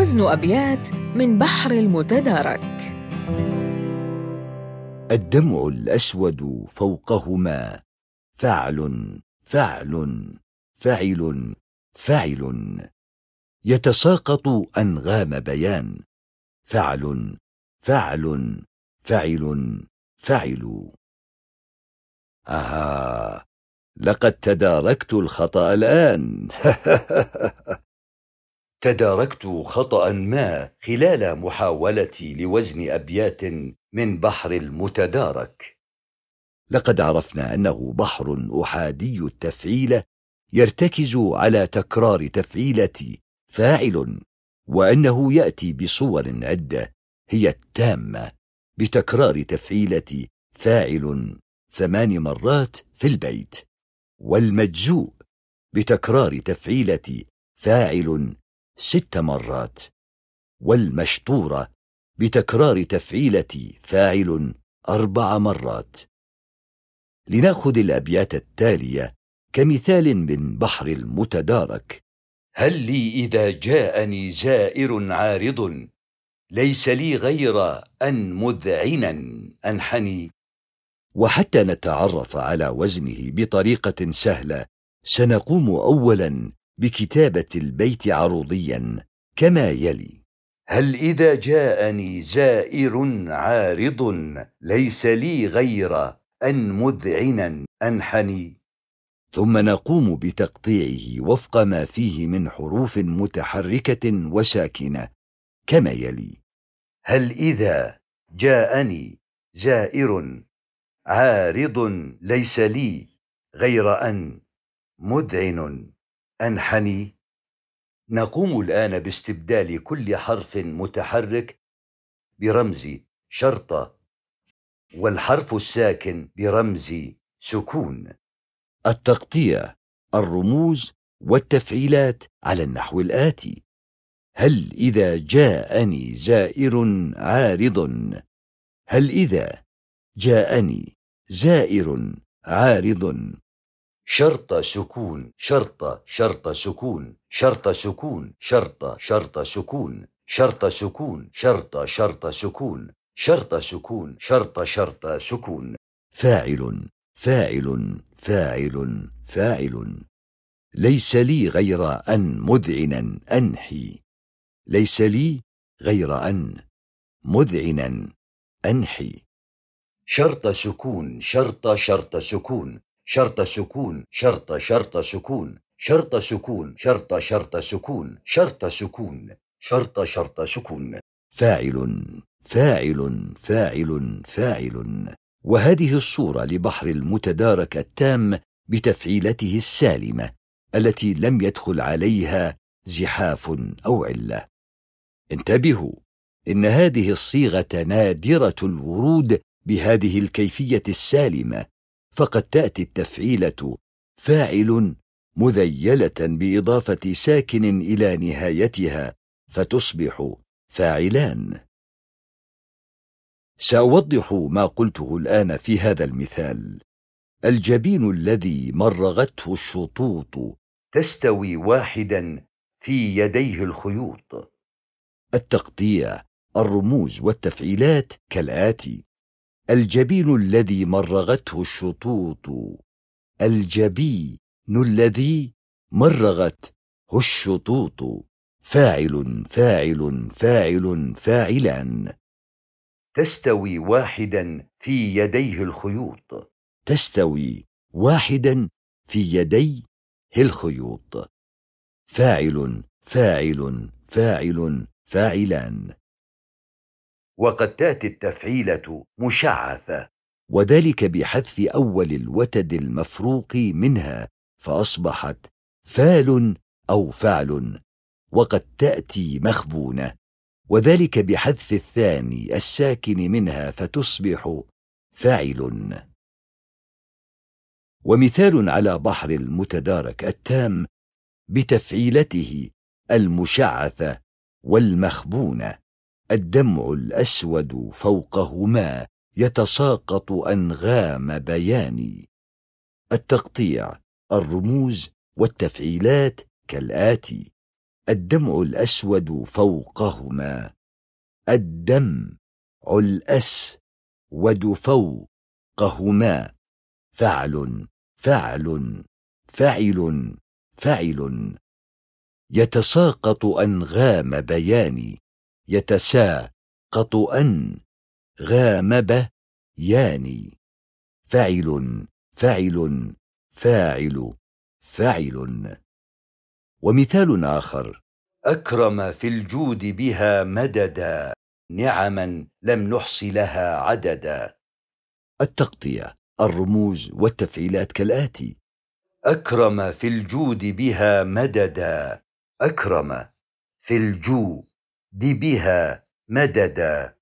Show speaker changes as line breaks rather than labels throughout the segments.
وزن أبيات من بحر المتدارك
الدمع الأسود فوقهما فعل فعل فعل فعل يتساقط أنغام بيان فعل فعل فعل فعل أها لقد تداركت الخطأ الآن تداركت خطأ ما خلال محاولتي لوزن أبيات من بحر المتدارك لقد عرفنا أنه بحر أحادي التفعيلة يرتكز على تكرار تفعيلة فاعل وأنه يأتي بصور عدة هي التامة بتكرار تفعيلة فاعل ثمان مرات في البيت والمجزوء بتكرار تفعيلة فاعل ست مرات والمشطورة بتكرار تفعيلة فاعل أربع مرات لناخذ الأبيات التالية كمثال من بحر المتدارك هل لي إذا جاءني زائر عارض ليس لي غير أن مذعنا أنحني وحتى نتعرف على وزنه بطريقة سهلة سنقوم أولاً بكتابة البيت عروضيا كما يلي هل إذا جاءني زائر عارض ليس لي غير أن مذعنا أنحني ثم نقوم بتقطيعه وفق ما فيه من حروف متحركة وساكنة كما يلي هل إذا جاءني زائر عارض ليس لي غير أن مذعن أنحني نقوم الآن باستبدال كل حرف متحرك برمز شرطة والحرف الساكن برمز سكون التقطيع الرموز والتفعيلات على النحو الآتي هل إذا جاءني زائر عارض هل إذا جاءني زائر عارض شرطة سكون شرطة شرطة سكون شرطة سكون شرطة شرطة سكون شرطة سكون شرطة شرطة سكون شرطة سكون شرطة شرطة سكون فاعل فاعل فاعل فاعل ليس لي غير أن مذعنا أنحي ليس لي غير أن مذعنا أنحي شرط سكون شرط شرط سكون شرط سكون شرط شرط سكون شرط سكون شرط شرط سكون شرط سكون شرط شرط سكون فاعل فاعل فاعل فاعل وهذه الصورة لبحر المتدارك التام بتفعيلته السالمة التي لم يدخل عليها زحاف أو علة انتبهوا إن هذه الصيغة نادرة الورود بهذه الكيفية السالمة فقد تأتي التفعيلة فاعل مذيلة بإضافة ساكن إلى نهايتها فتصبح فاعلان سأوضح ما قلته الآن في هذا المثال الجبين الذي مرغته الشطوط تستوي واحدا في يديه الخيوط التقطيع الرموز والتفعيلات كالآتي الجبين الذي مرغته الشطوط الجبين الذي مرغته الشطوط فاعل فاعل فاعل فاعلا تستوي واحدا في يديه الخيوط تستوي واحدا في يديه الخيوط فاعل فاعل فاعل فاعلان وقد تأتي التفعيلة مشعثة وذلك بحذف أول الوتد المفروق منها فأصبحت فال أو فعل وقد تأتي مخبونة وذلك بحذف الثاني الساكن منها فتصبح فاعل ومثال على بحر المتدارك التام بتفعيلته المشعثة والمخبونة الدمع الاسود فوقهما يتساقط انغام بياني التقطيع الرموز والتفعيلات كالاتي الدمع الاسود فوقهما الدم الأس ود فوقهما فعل فعل فعل فعل يتساقط انغام بياني يتساقط أن غامب ياني فعل فعل فاعل فعل ومثال آخر أكرم في الجود بها مددا نعما لم نحص لها عددا التغطية الرموز والتفعيلات كالآتي أكرم في الجود بها مددا أكرم في الجود بها مددا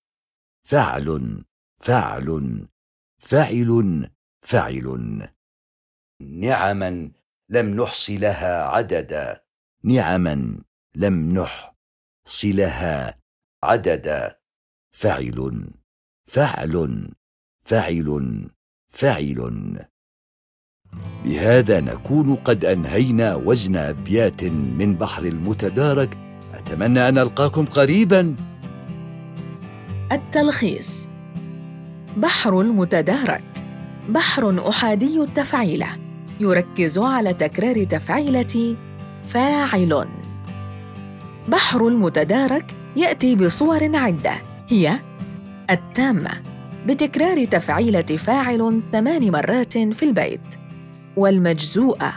فعل فعل فعل فعل نعما لم نحصي لها عددا نعما لم نحصي لها عددا فعل فعل فعل فعل بهذا نكون قد أنهينا وزن أبيات من بحر المتدارك أتمنى أن ألقاكم قريباً
التلخيص بحر متدارك بحر أحادي التفعيلة يركز على تكرار تفعيلة فاعل بحر المتدارك يأتي بصور عدة هي التامة بتكرار تفعيلة فاعل ثمان مرات في البيت والمجزوءة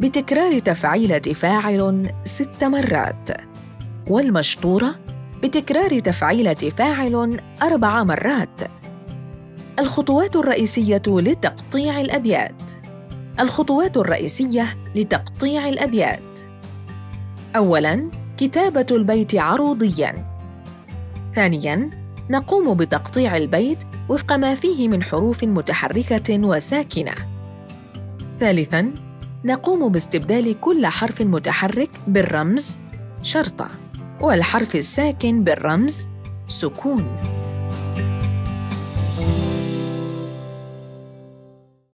بتكرار تفعيلة فاعل ست مرات والمشطورة بتكرار تفعيلة فاعل أربع مرات. الخطوات الرئيسية لتقطيع الأبيات الخطوات الرئيسية لتقطيع الأبيات أولاً كتابة البيت عروضياً ثانياً نقوم بتقطيع البيت وفق ما فيه من حروف متحركة وساكنة ثالثاً نقوم باستبدال كل حرف متحرك بالرمز شرطه والحرف الساكن بالرمز سكون